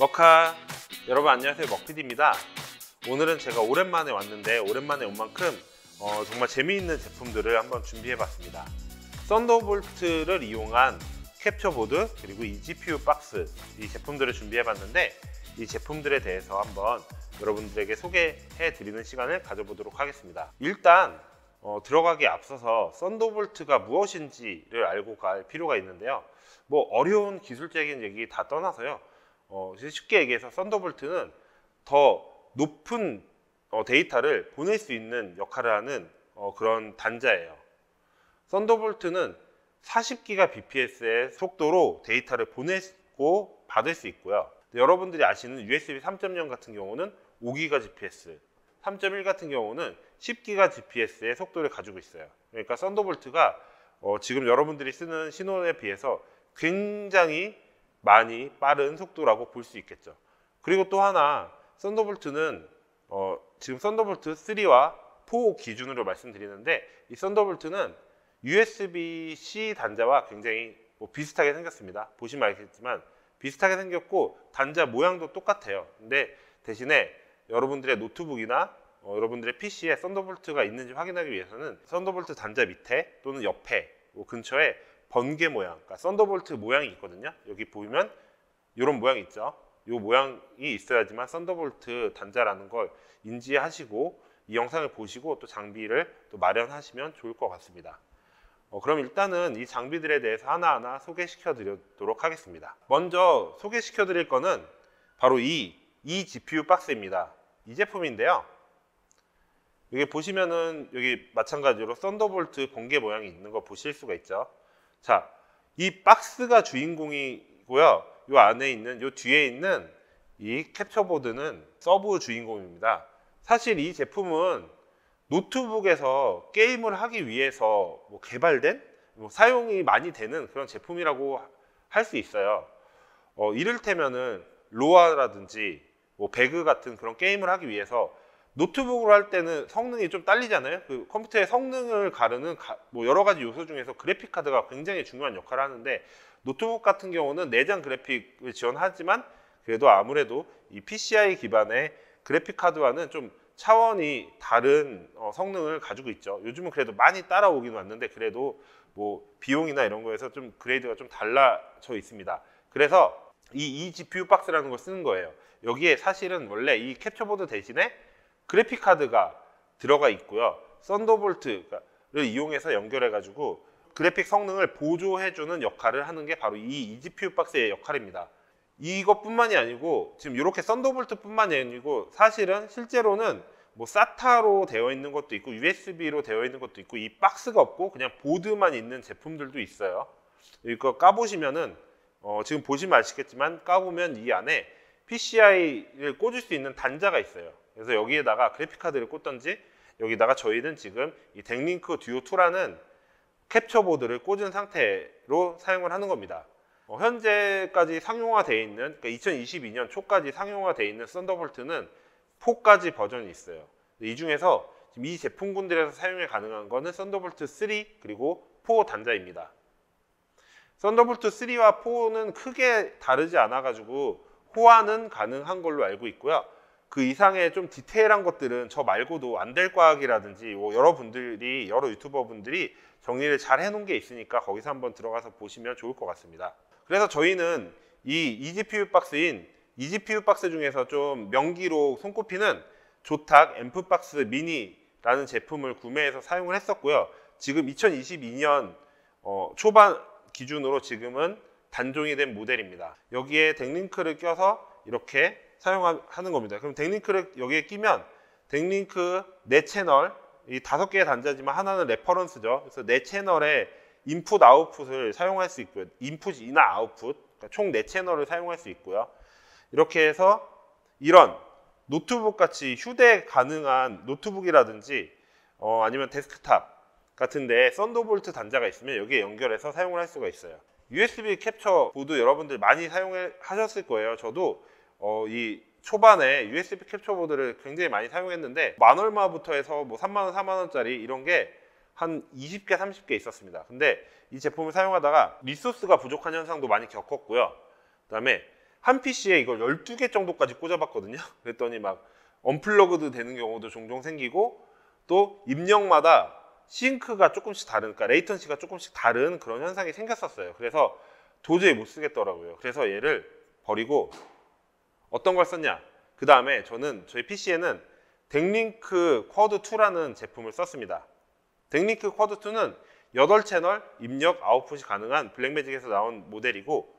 머카 여러분 안녕하세요 먹피디입니다 오늘은 제가 오랜만에 왔는데 오랜만에 온 만큼 어, 정말 재미있는 제품들을 한번 준비해 봤습니다 썬더볼트를 이용한 캡처보드 그리고 e GPU 박스 이 제품들을 준비해 봤는데 이 제품들에 대해서 한번 여러분들에게 소개해 드리는 시간을 가져보도록 하겠습니다 일단 어, 들어가기 앞서서 썬더볼트가 무엇인지를 알고 갈 필요가 있는데요 뭐 어려운 기술적인 얘기 다 떠나서요 어, 쉽게 얘기해서 썬더볼트는 더 높은 어, 데이터를 보낼 수 있는 역할을 하는 어, 그런 단자예요. 썬더볼트는 40기가 bps의 속도로 데이터를 보내고 받을 수 있고요. 여러분들이 아시는 USB 3.0 같은 경우는 5기가 GPS, 3.1 같은 경우는 10기가 GPS의 속도를 가지고 있어요. 그러니까 썬더볼트가 어, 지금 여러분들이 쓰는 신호에 비해서 굉장히 많이 빠른 속도라고 볼 수 있겠죠. 그리고 또 하나 썬더볼트는 어, 지금 썬더볼트 3와 4 기준으로 말씀드리는데 이 썬더볼트는 USB-C 단자와 굉장히 뭐 비슷하게 생겼습니다. 보시면 알겠지만 비슷하게 생겼고 단자 모양도 똑같아요. 근데 대신에 여러분들의 노트북이나 어, 여러분들의 PC에 썬더볼트가 있는지 확인하기 위해서는 썬더볼트 단자 밑에 또는 옆에 뭐 근처에 번개 모양, 그러니까 썬더볼트 모양이 있거든요. 여기 보면 이 이런 모양 이 있죠. 이 모양이 있어야지만 썬더볼트 단자라는 걸 인지하시고 이 영상을 보시고 또 장비를 또 마련하시면 좋을 것 같습니다. 어, 그럼 일단은 이 장비들에 대해서 하나하나 소개시켜 드리도록 하겠습니다. 먼저 소개시켜 드릴 거는 바로 이, 이 GPU 박스입니다. 이 제품인데요. 여기 보시면은 여기 마찬가지로 썬더볼트 번개 모양이 있는 거 보실 수가 있죠. 자, 이 박스가 주인공이고요. 이 안에 있는, 이 뒤에 있는 이 캡처보드는 서브 주인공입니다. 사실 이 제품은 노트북에서 게임을 하기 위해서 뭐 개발된 뭐 사용이 많이 되는 그런 제품이라고 할 수 있어요. 어, 이를테면은 로아라든지 뭐 배그 같은 그런 게임을 하기 위해서 노트북으로 할 때는 성능이 좀 딸리잖아요. 그 컴퓨터의 성능을 가르는 가, 뭐 여러 가지 요소 중에서 그래픽 카드가 굉장히 중요한 역할을 하는데 노트북 같은 경우는 내장 그래픽을 지원하지만 그래도 아무래도 이 PCI 기반의 그래픽 카드와는 좀 차원이 다른 어, 성능을 가지고 있죠. 요즘은 그래도 많이 따라오긴 왔는데 그래도 뭐 비용이나 이런 거에서 좀 그레이드가 좀 달라져 있습니다. 그래서 이, 이 GPU 박스라는 걸 쓰는 거예요. 여기에 사실은 원래 이 캡처보드 대신에 그래픽 카드가 들어가 있고요. 썬더볼트를 이용해서 연결해 가지고 그래픽 성능을 보조해 주는 역할을 하는 게 바로 이 eGPU 박스의 역할입니다. 이것뿐만이 아니고 지금 이렇게 썬더볼트뿐만이 아니고 사실은 실제로는 뭐 사타로 되어 있는 것도 있고 USB로 되어 있는 것도 있고 이 박스가 없고 그냥 보드만 있는 제품들도 있어요. 이거 까보시면은 어 지금 보시면 아시겠지만 까보면 이 안에 PCI를 꽂을 수 있는 단자가 있어요. 그래서 여기에다가 그래픽카드를 꽂던지 여기다가 저희는 지금 이 덱링크 듀오 2라는 캡처보드를 꽂은 상태로 사용을 하는 겁니다. 어, 현재까지 상용화되어 있는 그러니까 2022년 초까지 상용화되어 있는 썬더볼트는 4까지 버전이 있어요. 이 중에서 이 제품군들에서 사용이 가능한 거는 썬더볼트 3 그리고 4 단자입니다. 썬더볼트 3와 4는 크게 다르지 않아 가지고 호환은 가능한 걸로 알고 있고요. 그 이상의 좀 디테일한 것들은 저 말고도 안될 과학이라든지 뭐 여러분들이 여러 유튜버분들이 정리를 잘 해놓은 게 있으니까 거기서 한번 들어가서 보시면 좋을 것 같습니다. 그래서 저희는 이 EGPU 박스인 EGPU 박스 중에서 좀 명기로 손꼽히는 조탁 앰프박스 미니라는 제품을 구매해서 사용을 했었고요. 지금 2022년 어, 초반 기준으로 지금은 단종이 된 모델입니다. 여기에 덱링크를 껴서 이렇게 사용하는 겁니다. 그럼 덱링크를 여기에 끼면 덱링크 내 네 채널 이 다섯 개의 단자지만 하나는 레퍼런스죠. 그래서 내 네 채널에 인풋 아웃풋을 사용할 수 있고요. 인풋이나 아웃풋 그러니까 총내 네 채널을 사용할 수 있고요. 이렇게 해서 이런 노트북 같이 휴대 가능한 노트북이라든지 어, 아니면 데스크탑 같은데 썬더볼트 단자가 있으면 여기에 연결해서 사용을 할 수가 있어요. USB 캡처 보드 여러분들 많이 사용하셨을 거예요. 저도 어, 이 초반에 USB 캡처보드를 굉장히 많이 사용했는데 만 얼마부터 해서 뭐 3만원, 4만원짜리 이런 게 한 20개, 30개 있었습니다. 근데 이 제품을 사용하다가 리소스가 부족한 현상도 많이 겪었고요. 그 다음에 한 PC에 이걸 12개 정도까지 꽂아봤거든요. 그랬더니 막 언플러그드 되는 경우도 종종 생기고 또 입력마다 싱크가 조금씩 다른, 그러니까 레이턴시가 조금씩 다른 그런 현상이 생겼었어요. 그래서 도저히 못 쓰겠더라고요. 그래서 얘를 버리고 어떤 걸 썼냐? 그 다음에 저는 저희 PC에는 덱링크 쿼드2라는 제품을 썼습니다. 덱링크 쿼드2는 8채널 입력 아웃풋이 가능한 블랙매직에서 나온 모델이고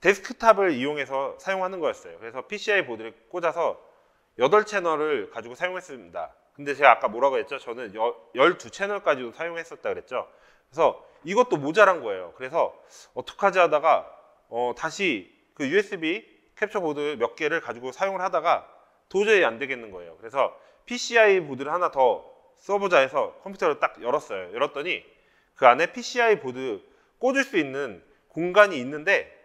데스크탑을 이용해서 사용하는 거였어요. 그래서 PCI 보드를 꽂아서 8채널을 가지고 사용했습니다. 근데 제가 아까 뭐라고 했죠? 저는 12채널까지도 사용했었다 그랬죠. 그래서 이것도 모자란 거예요. 그래서 어떡하지 하다가 어, 다시 그 USB 캡처 보드 몇 개를 가지고 사용을 하다가 도저히 안 되겠는 거예요. 그래서 PCI 보드를 하나 더 써보자 해서 컴퓨터를 딱 열었어요. 열었더니 그 안에 PCI 보드 꽂을 수 있는 공간이 있는데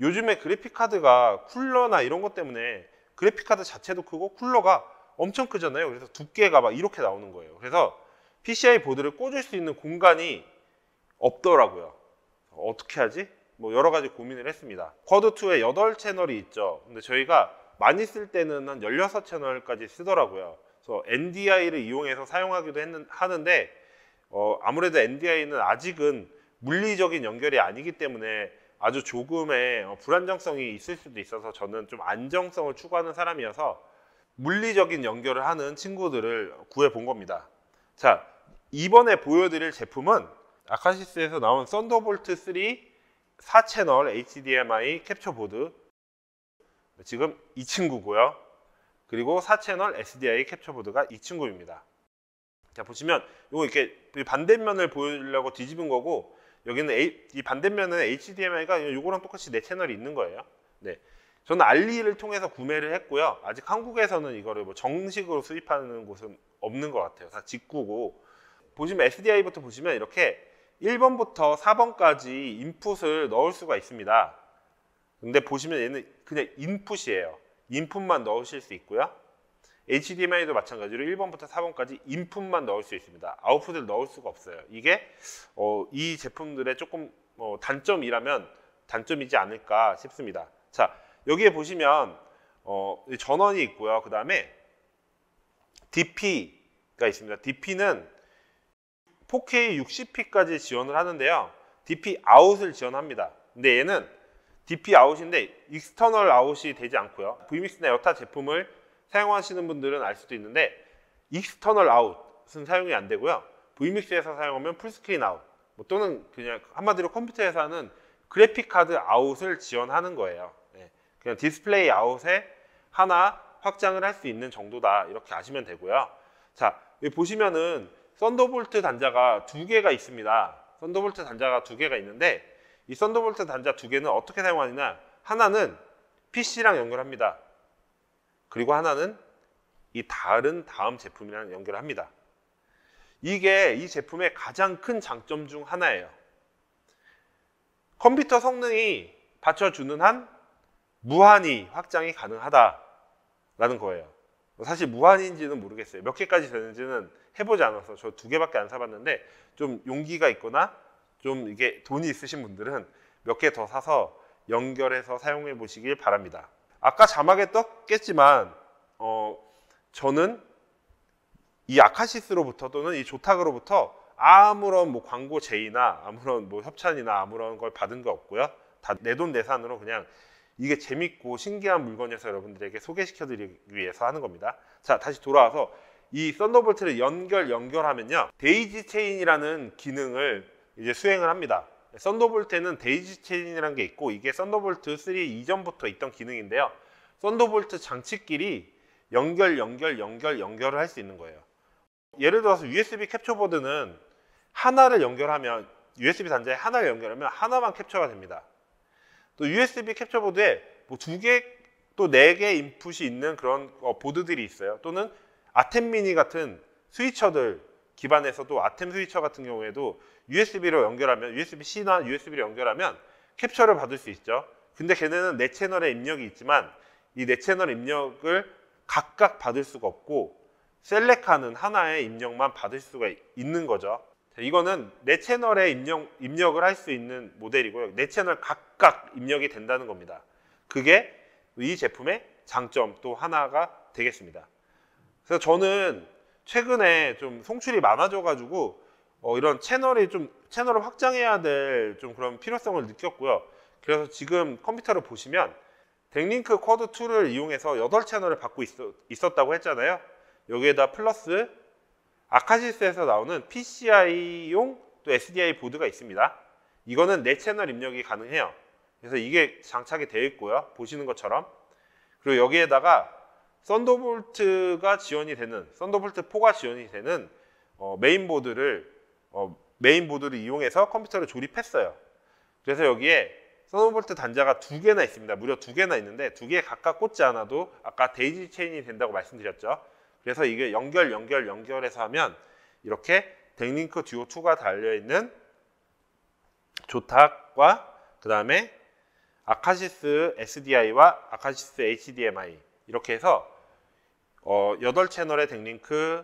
요즘에 그래픽카드가 쿨러나 이런 것 때문에 그래픽카드 자체도 크고 쿨러가 엄청 크잖아요. 그래서 두께가 막 이렇게 나오는 거예요. 그래서 PCI 보드를 꽂을 수 있는 공간이 없더라고요. 어떻게 하지? 뭐 여러 가지 고민을 했습니다. 쿼드2에 8채널이 있죠. 근데 저희가 많이 쓸 때는 한 16채널까지 쓰더라고요. 그래서 NDI를 이용해서 사용하기도 했는, 하는데 어, 아무래도 NDI는 아직은 물리적인 연결이 아니기 때문에 아주 조금의 어, 불안정성이 있을 수도 있어서 저는 좀 안정성을 추구하는 사람이어서 물리적인 연결을 하는 친구들을 구해 본 겁니다. 자, 이번에 보여드릴 제품은 아카시스에서 나온 썬더볼트 3 4채널 HDMI 캡처 보드 지금 이 친구고요. 그리고 4채널 SDI 캡처 보드가 이 친구입니다. 자 보시면 이거 이렇게 반대면을 보여주려고 뒤집은 거고 여기는 A, 이 반대면은 HDMI가 이거랑 똑같이 4 채널이 있는 거예요. 네. 저는 알리를 통해서 구매를 했고요. 아직 한국에서는 이거를 뭐 정식으로 수입하는 곳은 없는 것 같아요. 다 직구고 보시면 SDI부터 보시면 이렇게 1번부터 4번까지 인풋을 넣을 수가 있습니다. 근데 보시면 얘는 그냥 인풋이에요. 인풋만 넣으실 수 있고요. HDMI도 마찬가지로 1번부터 4번까지 인풋만 넣을 수 있습니다. 아웃풋을 넣을 수가 없어요. 이게 어, 이 제품들의 조금 어, 단점이라면 단점이지 않을까 싶습니다. 자, 여기에 보시면 어, 전원이 있고요. 그 다음에 DP가 있습니다. DP는 4K 60p까지 지원을 하는데요. DP 아웃을 지원합니다. 근데 얘는 DP 아웃인데 익스터널 아웃이 되지 않고요. VMix나 여타 제품을 사용하시는 분들은 알 수도 있는데 익스터널 아웃은 사용이 안 되고요. VMix에서 사용하면 풀스크린 아웃 뭐 또는 그냥 한마디로 컴퓨터에서 하는 그래픽 카드 아웃을 지원하는 거예요. 네. 그냥 디스플레이 아웃에 하나 확장을 할 수 있는 정도다 이렇게 아시면 되고요. 자, 여기 보시면은 썬더볼트 단자가 두 개가 있습니다. 썬더볼트 단자가 두 개가 있는데 이 썬더볼트 단자 두 개는 어떻게 사용하느냐 하나는 PC랑 연결합니다. 그리고 하나는 이 다른 다음 제품이랑 연결합니다. 이게 이 제품의 가장 큰 장점 중 하나예요. 컴퓨터 성능이 받쳐주는 한 무한히 확장이 가능하다라는 거예요. 뭐 사실 무한인지는 모르겠어요. 몇 개까지 되는지는 해보지 않아서 저 두 개밖에 안 사봤는데 좀 용기가 있거나 좀 이게 돈이 있으신 분들은 몇 개 더 사서 연결해서 사용해 보시길 바랍니다. 아까 자막에 떴겠지만 어, 저는 이 아카시스로부터 또는 이 조탁으로부터 아무런 뭐 광고 제의나 아무런 뭐 협찬이나 아무런 걸 받은 게 없고요. 다 내 돈 내산으로 그냥 이게 재밌고 신기한 물건이어서 여러분들에게 소개시켜 드리기 위해서 하는 겁니다. 자, 다시 돌아와서 이 썬더볼트를 연결 연결하면요. 데이지 체인이라는 기능을 이제 수행을 합니다. 썬더볼트에는 데이지 체인이라는 게 있고 이게 썬더볼트 3 이전부터 있던 기능인데요. 썬더볼트 장치끼리 연결 연결 연결 연결을 할 수 있는 거예요. 예를 들어서 USB 캡처 보드는 하나를 연결하면 USB 단자에 하나를 연결하면 하나만 캡처가 됩니다. 또 USB 캡처 보드에 뭐두개 또 네개 네 인풋이 있는 그런 어, 보드들이 있어요. 또는 아템 미니 같은 스위처들 기반에서도 아템 스위처 같은 경우에도 USB로 연결하면 USB-C나 USB로 연결하면 캡처를 받을 수 있죠. 근데 걔네는 내 채널에 입력이 있지만 이내 채널 입력을 각각 받을 수가 없고 셀렉하는 하나의 입력만 받을 수가 있는 거죠. 이거는 내 채널에 입력, 입력을 할 수 있는 모델이고요. 내 채널 각각 입력이 된다는 겁니다. 그게 이 제품의 장점 또 하나가 되겠습니다. 그래서 저는 최근에 좀 송출이 많아져가지고 어, 이런 채널이 좀 채널을 확장해야 될 좀 그런 필요성을 느꼈고요. 그래서 지금 컴퓨터를 보시면 덱링크 쿼드 2를 이용해서 8채널을 받고 있었, 있었다고 했잖아요. 여기에다 플러스 아카시스에서 나오는 PCI용 또 SDI 보드가 있습니다. 이거는 내 채널 입력이 가능해요. 그래서 이게 장착이 되어 있고요. 보시는 것처럼. 그리고 여기에다가 썬더볼트가 지원이 되는 썬더볼트 4가 지원이 되는 어, 메인보드를 어, 메인보드를 이용해서 컴퓨터를 조립했어요. 그래서 여기에 썬더볼트 단자가 두 개나 있습니다. 무려 두 개나 있는데 두 개 각각 꽂지 않아도 아까 데이지 체인이 된다고 말씀드렸죠. 그래서 이게 연결, 연결, 연결해서 하면 이렇게 덱링크 듀오 2가 달려있는 조탁과 그 다음에 아카시스 SDI와 아카시스 HDMI 이렇게 해서 어, 8채널의 덱링크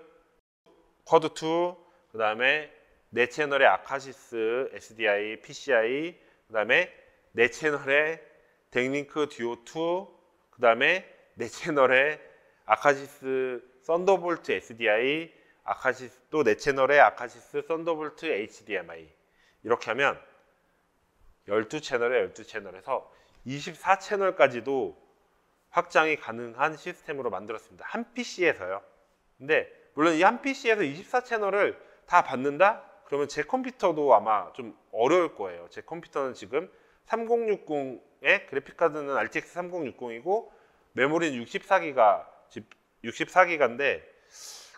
쿼드2 그 다음에 4채널의 아카시스 SDI, PCI 그 다음에 4채널의 덱링크 듀오2 그 다음에 4채널의 아카시스 썬더볼트 SDI, 아카시스 또내 채널에 아카시스 썬더볼트 HDMI 이렇게 하면 12채널에 12채널에서 24채널까지도 확장이 가능한 시스템으로 만들었습니다. 한 PC에서요. 근데 물론 이 한 PC에서 24채널을 다 받는다? 그러면 제 컴퓨터도 아마 좀 어려울 거예요. 제 컴퓨터는 지금 3060에 그래픽카드는 RTX 3060이고 메모리는 64기가 64기가인데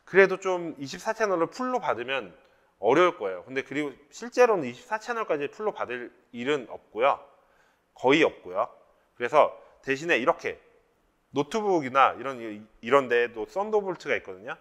그래도 좀 24채널을 풀로 받으면 어려울 거예요. 근데 그리고 실제로는 24채널까지 풀로 받을 일은 없고요. 거의 없고요. 그래서 대신에 이렇게 노트북이나 이런 이런 데에도 썬더볼트가 있거든요.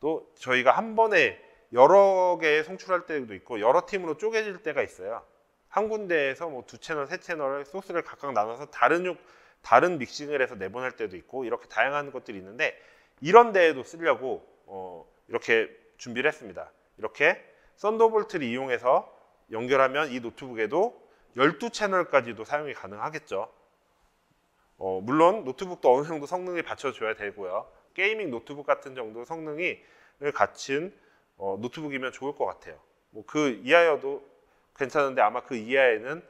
또 저희가 한 번에 여러 개 송출할 때도 있고 여러 팀으로 쪼개질 때가 있어요. 한 군데에서 뭐 두 채널, 세 채널 소스를 각각 나눠서 다른 육, 다른 믹싱을 해서 내보낼 때도 있고 이렇게 다양한 것들이 있는데 이런 데에도 쓰려고 어, 이렇게 준비를 했습니다. 이렇게 썬더볼트를 이용해서 연결하면 이 노트북에도 12채널까지도 사용이 가능하겠죠. 어, 물론 노트북도 어느 정도 성능이 받쳐줘야 되고요. 게이밍 노트북 같은 정도 성능이 갖춘 어, 노트북이면 좋을 것 같아요. 뭐 그 이하여도 괜찮은데 아마 그 이하에는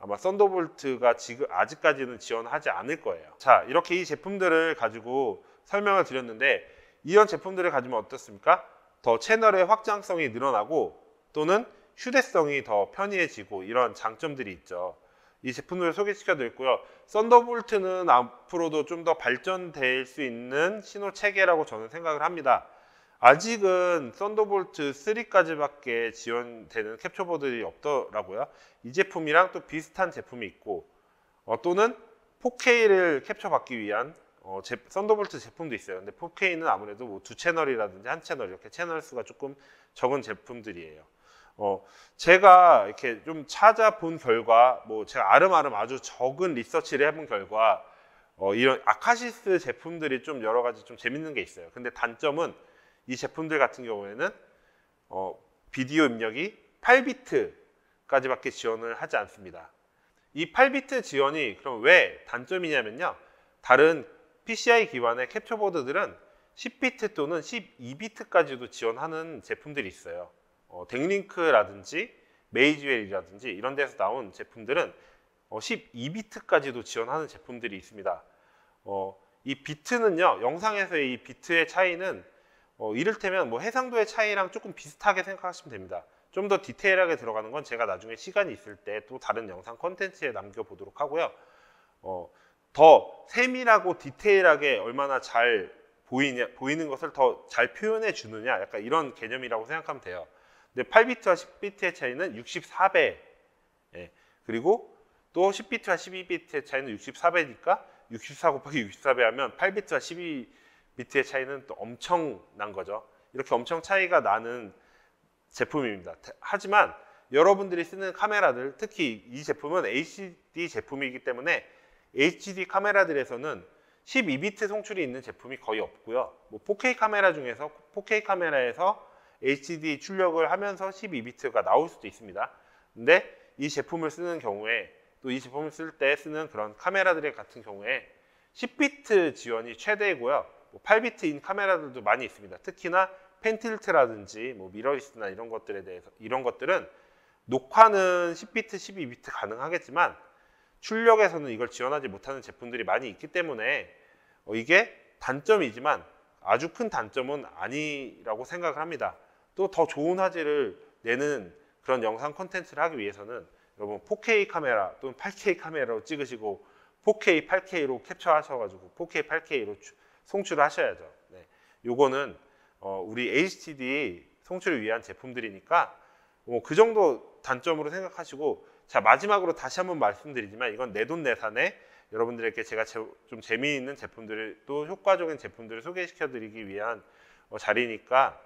아마 썬더볼트가 지금 아직까지는 지원하지 않을 거예요. 자, 이렇게 이 제품들을 가지고 설명을 드렸는데 이런 제품들을 가지면 어떻습니까? 더 채널의 확장성이 늘어나고 또는 휴대성이 더 편리해지고 이런 장점들이 있죠. 이 제품을 소개시켜 드렸고요. 썬더볼트는 앞으로도 좀 더 발전될 수 있는 신호 체계라고 저는 생각을 합니다. 아직은 썬더볼트 3까지밖에 지원되는 캡처보들이 드 없더라고요. 이 제품이랑 또 비슷한 제품이 있고 어, 또는 4K를 캡처받기 위한 어, 제, 썬더볼트 제품도 있어요. 근데 4K는 아무래도 뭐두 채널이라든지 한 채널 이렇게 채널 수가 조금 적은 제품들이에요. 어, 제가 이렇게 좀 찾아본 결과, 뭐 제가 아름아름 아주 적은 리서치를 해본 결과, 어, 이런 아카시스 제품들이 좀 여러 가지 좀 재밌는 게 있어요. 근데 단점은 이 제품들 같은 경우에는 어, 비디오 입력이 8비트까지밖에 지원을 하지 않습니다. 이 8비트 지원이 그럼 왜 단점이냐면요. 다른 PCI 기반의 캡처보드들은 10비트 또는 12비트까지도 지원하는 제품들이 있어요. 어, 덱링크라든지 메이즈웰이라든지 이런 데서 나온 제품들은 어, 12비트까지도 지원하는 제품들이 있습니다. 어, 이 비트는요, 영상에서의 이 비트의 차이는 어, 이를테면 뭐 해상도의 차이랑 조금 비슷하게 생각하시면 됩니다. 좀 더 디테일하게 들어가는 건 제가 나중에 시간이 있을 때 또 다른 영상 컨텐츠에 남겨보도록 하고요. 어, 더 세밀하고 디테일하게 얼마나 잘 보이냐, 보이는 것을 더 잘 표현해 주느냐 약간 이런 개념이라고 생각하면 돼요. 근데 8비트와 10비트의 차이는 64배 예, 그리고 또 10비트와 12비트의 차이는 64배니까 64 곱하기 64배 하면 8비트와 12비트의 차이는 또 엄청난 거죠. 이렇게 엄청 차이가 나는 제품입니다. 하지만 여러분들이 쓰는 카메라들 특히 이 제품은 HD 제품이기 때문에 HD 카메라들에서는 12비트 송출이 있는 제품이 거의 없고요. 뭐 4K 카메라 중에서 4K 카메라에서 HD 출력을 하면서 12비트가 나올 수도 있습니다. 근데 이 제품을 쓰는 경우에 또 이 제품을 쓸 때 쓰는 그런 카메라들 같은 경우에 10비트 지원이 최대이고요. 8비트인 뭐 카메라들도 많이 있습니다. 특히나 펜틸트라든지 뭐 미러리스나 이런 것들에 대해서 이런 것들은 녹화는 10비트, 12비트 가능하겠지만 출력에서는 이걸 지원하지 못하는 제품들이 많이 있기 때문에 어, 이게 단점이지만 아주 큰 단점은 아니라고 생각을 합니다. 또 더 좋은 화질을 내는 그런 영상 콘텐츠를 하기 위해서는 여러분 4K 카메라 또는 8K 카메라로 찍으시고 4K, 8K로 캡처하셔가지고 4K, 8K로 송출을 하셔야죠. 네. 요거는 어, 우리 HDD 송출을 위한 제품들이니까 뭐그 정도 단점으로 생각하시고 자 마지막으로 다시 한번 말씀드리지만 이건 내돈내산에 여러분들에게 제가 좀 재미있는 제품들을 또 효과적인 제품들을 소개시켜드리기 위한 어, 자리니까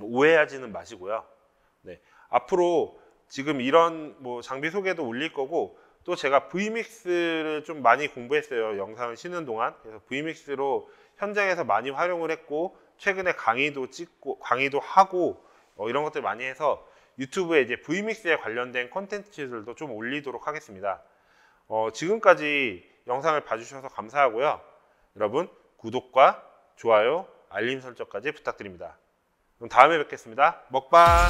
오해하지는 마시고요. 네. 앞으로 지금 이런 뭐 장비 소개도 올릴 거고 또 제가 v m i x 를좀 많이 공부했어요. 영상을 쉬는 동안. 그래서 v m i x 로 현장에서 많이 활용을 했고 최근에 강의도 찍고 강의도 하고 어, 이런 것들 많이 해서 유튜브에 이제 V믹스에 관련된 콘텐츠들도 좀 올리도록 하겠습니다. 어, 지금까지 영상을 봐주셔서 감사하고요. 여러분 구독과 좋아요, 알림 설정까지 부탁드립니다. 그럼 다음에 뵙겠습니다. 먹방!